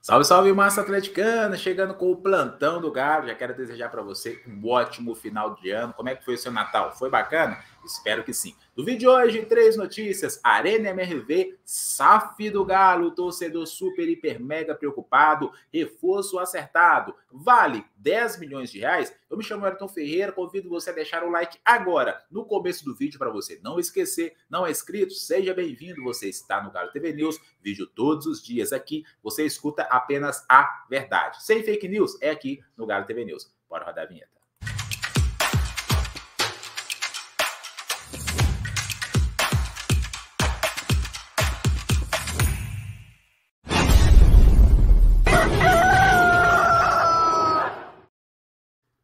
Salve, salve, massa atleticana! Chegando com o plantão do Galo. Já quero desejar para você um ótimo final de ano. Como é que foi o seu Natal? Foi bacana? Espero que sim. No vídeo de hoje, três notícias. Arena MRV, SAF do Galo, torcedor super, hiper, mega preocupado, reforço acertado. Vale 10 milhões de reais? Eu me chamo Ayrton Ferreira, convido você a deixar o like agora, no começo do vídeo, para você não esquecer. Não é inscrito? Seja bem-vindo. Você está no Galo TV News, vídeo todos os dias aqui. Você escuta apenas a verdade. Sem fake news, é aqui no Galo TV News. Bora rodar a vinheta.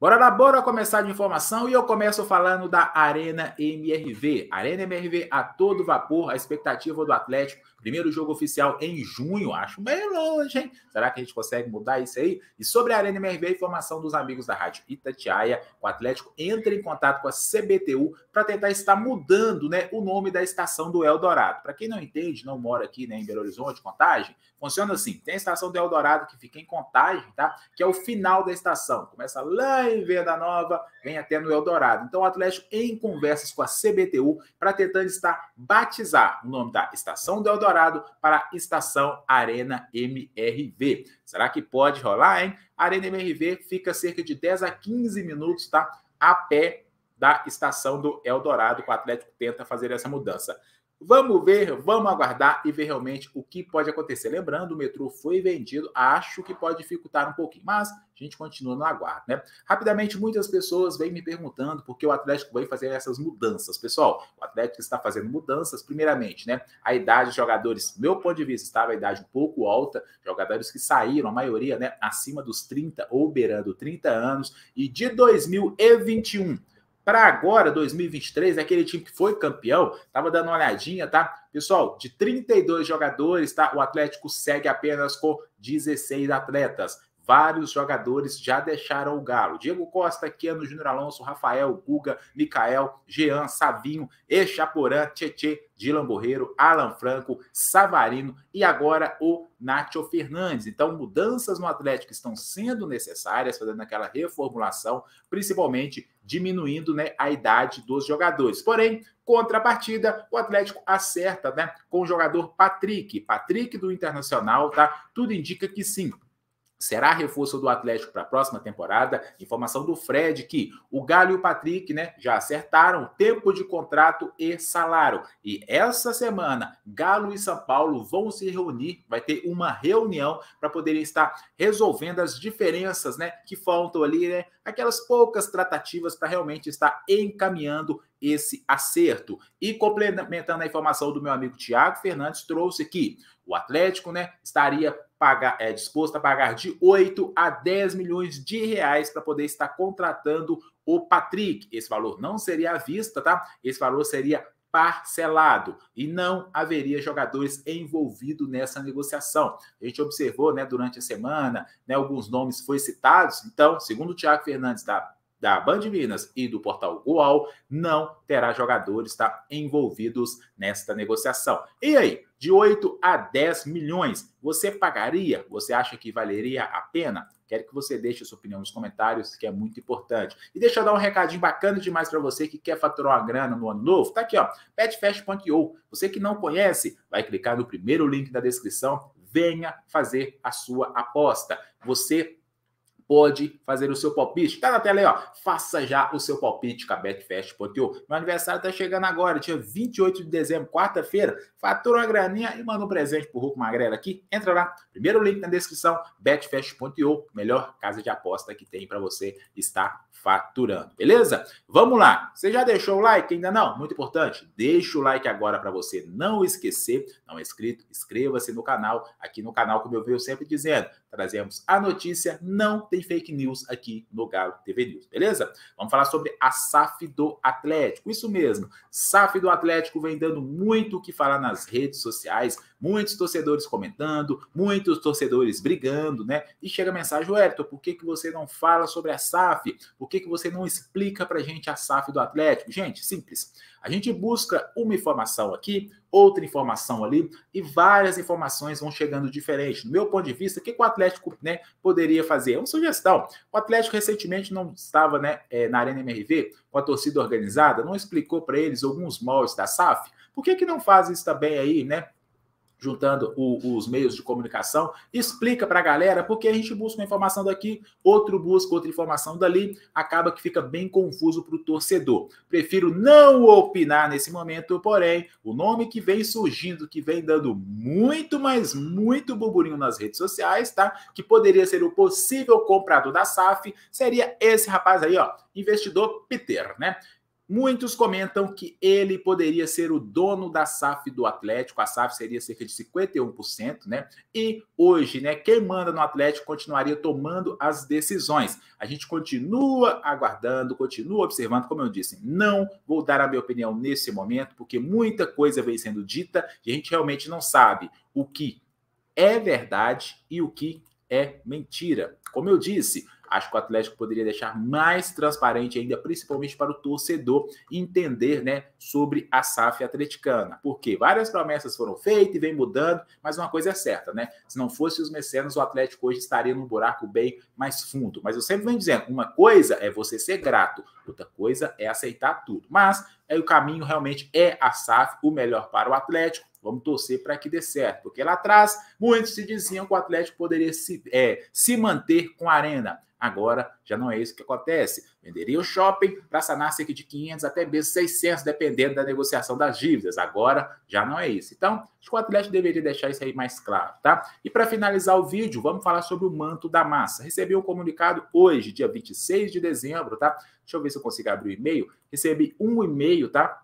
Bora lá, bora começar de informação e eu começo falando da Arena MRV. Arena MRV a todo vapor, a expectativa do Atlético. Primeiro jogo oficial em junho, acho meio longe, hein? Será que a gente consegue mudar isso aí? E sobre a Arena MRV, informação dos amigos da Rádio Itatiaia. O Atlético entra em contato com a CBTU para tentar estar mudando né, o nome da estação do Eldorado. Para quem não entende, não mora aqui né, em Belo Horizonte, Contagem, funciona assim. Tem a estação do Eldorado que fica em Contagem, tá? Que é o final da estação. Começa lá em em Venda Nova, vem até no Eldorado. Então, o Atlético, em conversas com a CBTU, para tentar estar batizar o nome da Estação do Eldorado para Estação Arena MRV. Será que pode rolar, hein? Arena MRV fica cerca de 10 a 15 minutos, tá? A pé da estação do Eldorado, que o Atlético tenta fazer essa mudança. Vamos ver, vamos aguardar e ver realmente o que pode acontecer. Lembrando, o metrô foi vendido, acho que pode dificultar um pouquinho, mas a gente continua no aguardo, né? Rapidamente, muitas pessoas vêm me perguntando por que o Atlético vai fazer essas mudanças. Pessoal, o Atlético está fazendo mudanças, primeiramente, né? A idade dos jogadores, meu ponto de vista, estava a idade um pouco alta, jogadores que saíram, a maioria, né, acima dos 30 ou beirando 30 anos, e de 2021 para agora, 2023, aquele time que foi campeão, estava dando uma olhadinha, tá? Pessoal, de 32 jogadores, tá? O Atlético segue apenas com 16 atletas. Vários jogadores já deixaram o Galo. Diego Costa, Kiano Júnior Alonso, Rafael, Guga, Mikael, Jean, Savinho, Echaporã, Tietê, Dylan Borreiro, Alan Franco, Savarino e agora o Nacho Fernandes. Então, mudanças no Atlético estão sendo necessárias, fazendo aquela reformulação, principalmente diminuindo né, a idade dos jogadores. Porém, contrapartida, o Atlético acerta né, com o jogador Patrick. Patrick do Internacional, tá? Tudo indica que sim, Será reforço do Atlético para a próxima temporada? Informação do Fred que o Galo e o Patrick né, já acertaram tempo de contrato e salário. E essa semana, Galo e São Paulo vão se reunir, vai ter uma reunião para poder estar resolvendo as diferenças né, que faltam ali, né, aquelas poucas tratativas para realmente estar encaminhando esse acerto. E complementando a informação do meu amigo Tiago Fernandes, trouxe que o Atlético né, estaria pagar, é disposto a pagar de 8 a 10 milhões de reais para poder estar contratando o Patrick. Esse valor não seria à vista, tá? Esse valor seria parcelado e não haveria jogadores envolvidos nessa negociação. A gente observou, né, durante a semana, né, alguns nomes foram citados. Então, segundo o Tiago Fernandes da tá? da Band Minas e do portal Goal não terá jogadores tá, envolvidos nesta negociação. E aí, de 8 a 10 milhões, você pagaria? Você acha que valeria a pena? Quero que você deixe sua opinião nos comentários, que é muito importante. E deixa eu dar um recadinho bacana demais para você que quer faturar uma grana no ano novo. Tá aqui, ó, petfest.io. Você que não conhece, vai clicar no primeiro link da descrição. Venha fazer a sua aposta. Você pode fazer o seu palpite. Tá na tela aí, ó. Faça já o seu palpite com a Betfest.io. Meu aniversário tá chegando agora, dia 28 de dezembro, quarta-feira. Fatura uma graninha e manda um presente pro Hulk Magrela aqui. Entra lá. Primeiro link na descrição, betfest.io, melhor casa de aposta que tem para você estar faturando, beleza? Vamos lá. Você já deixou o like? Ainda não? Muito importante. Deixa o like agora para você não esquecer. Não é inscrito? Inscreva-se no canal. Aqui no canal, como eu venho sempre dizendo, trazemos a notícia não tem fake news aqui no Galo TV News, beleza? Vamos falar sobre a SAF do Atlético. Isso mesmo, SAF do Atlético vem dando muito o que falar nas redes sociais Muitos torcedores comentando, muitos torcedores brigando, né? E chega a mensagem, Wellington, por que, que você não fala sobre a SAF? Por que, que você não explica para a gente a SAF do Atlético? Gente, simples. A gente busca uma informação aqui, outra informação ali, e várias informações vão chegando diferente. No meu ponto de vista, o que o Atlético né, poderia fazer? É uma sugestão. O Atlético recentemente não estava né, é, na Arena MRV com a torcida organizada, não explicou para eles alguns moldes da SAF. Por que, que não faz isso também aí, né? juntando o, os meios de comunicação, explica para a galera, porque a gente busca uma informação daqui, outro busca outra informação dali, acaba que fica bem confuso para o torcedor. Prefiro não opinar nesse momento, porém, o nome que vem surgindo, que vem dando muito, mas muito burburinho nas redes sociais, tá? Que poderia ser o possível comprador da SAF, seria esse rapaz aí, ó, investidor Peter, né? Muitos comentam que ele poderia ser o dono da SAF do Atlético, a SAF seria cerca de 51%, né? E hoje, né, quem manda no Atlético continuaria tomando as decisões. A gente continua aguardando, continua observando, como eu disse, não vou dar a minha opinião nesse momento, porque muita coisa vem sendo dita e a gente realmente não sabe o que é verdade e o que é mentira. Como eu disse, Acho que o Atlético poderia deixar mais transparente ainda, principalmente para o torcedor entender, né, sobre a SAF atleticana. Porque várias promessas foram feitas e vem mudando, mas uma coisa é certa, né? Se não fosse os mecenas, o Atlético hoje estaria num buraco bem mais fundo. Mas eu sempre venho dizendo, uma coisa é você ser grato, outra coisa é aceitar tudo. Mas Aí o caminho realmente é a SAF, o melhor para o Atlético. Vamos torcer para que dê certo, porque lá atrás muitos se diziam que o Atlético poderia se, é, se manter com a Arena. Agora já não é isso que acontece. Venderia o shopping para sanar cerca de 500 até mesmo 600, dependendo da negociação das dívidas. Agora já não é isso. Então, acho que o Atlético deveria deixar isso aí mais claro, tá? E para finalizar o vídeo, vamos falar sobre o manto da massa. Recebi um comunicado hoje, dia 26 de dezembro, tá? Deixa eu ver se eu consigo abrir o e-mail. Recebi um e-mail, tá?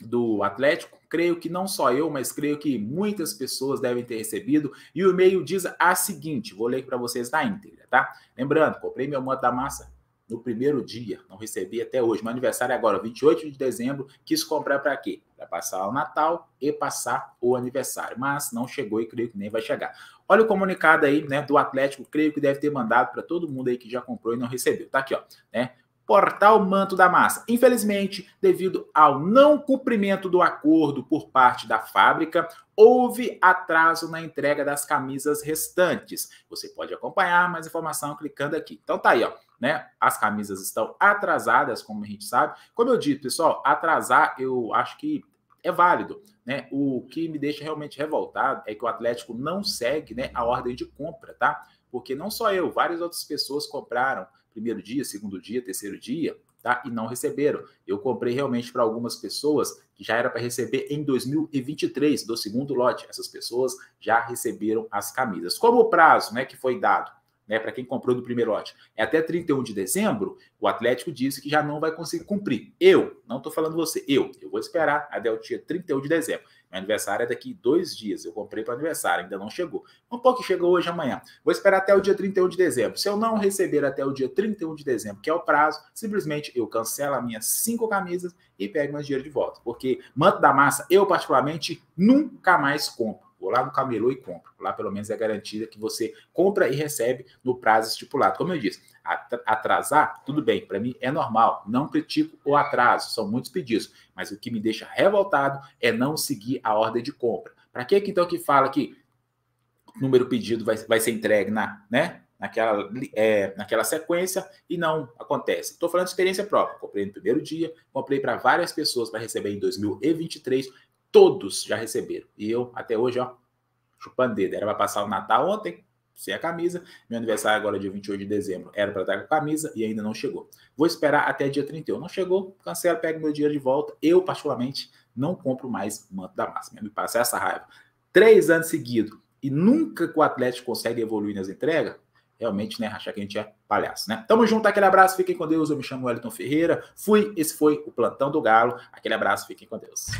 do Atlético. Creio que não só eu, mas creio que muitas pessoas devem ter recebido. E o e-mail diz a seguinte: vou ler para vocês na íntegra, tá? Lembrando, comprei meu manto da massa no primeiro dia. Não recebi até hoje. Meu aniversário é agora, 28 de dezembro. Quis comprar para quê? Para passar o Natal e passar o aniversário. Mas não chegou e creio que nem vai chegar. Olha o comunicado aí, né, do Atlético, creio que deve ter mandado para todo mundo aí que já comprou e não recebeu. Tá aqui, ó, né? portar o manto da massa. Infelizmente, devido ao não cumprimento do acordo por parte da fábrica, houve atraso na entrega das camisas restantes. Você pode acompanhar mais informação clicando aqui. Então tá aí, ó, né? As camisas estão atrasadas, como a gente sabe. Como eu disse, pessoal, atrasar eu acho que é válido, né? O que me deixa realmente revoltado é que o Atlético não segue, né, a ordem de compra, tá? Porque não só eu, várias outras pessoas compraram primeiro dia, segundo dia, terceiro dia, tá? E não receberam. Eu comprei realmente para algumas pessoas que já era para receber em 2023, do segundo lote. Essas pessoas já receberam as camisas. Como o prazo, né, que foi dado né, para quem comprou do primeiro lote, é até 31 de dezembro, o Atlético disse que já não vai conseguir cumprir. Eu, não estou falando você, eu, eu vou esperar até o dia 31 de dezembro. Meu aniversário é daqui dois dias, eu comprei para aniversário, ainda não chegou. Um pouco que chegou hoje, amanhã. Vou esperar até o dia 31 de dezembro. Se eu não receber até o dia 31 de dezembro, que é o prazo, simplesmente eu cancelo as minhas cinco camisas e pego meu dinheiro de volta. Porque manto da massa, eu particularmente, nunca mais compro. Vou lá no camelô e compro. Lá pelo menos é garantida que você compra e recebe no prazo estipulado. Como eu disse, atrasar, tudo bem, para mim é normal. Não critico o atraso, são muitos pedidos. Mas o que me deixa revoltado é não seguir a ordem de compra. Para que então que fala que número pedido vai, vai ser entregue na, né? Naquela, é, naquela sequência e não acontece. Estou falando de experiência própria. Comprei no primeiro dia, comprei para várias pessoas para receber em 2023, todos já receberam. E eu, até hoje, ó, chupando dedo. Era para passar o Natal ontem, sem a camisa. Meu aniversário agora, é dia 28 de dezembro, era para estar com a camisa e ainda não chegou. Vou esperar até dia 31. Não chegou, Cancela. pego meu dinheiro de volta. Eu, particularmente, não compro mais manto da massa. Me passa essa raiva. Três anos seguidos e nunca que o Atlético consegue evoluir nas entregas, realmente, né, achar que a gente é palhaço, né? Tamo junto, aquele abraço, fiquem com Deus. Eu me chamo Wellington Ferreira. Fui, esse foi o Plantão do Galo. Aquele abraço, fiquem com Deus.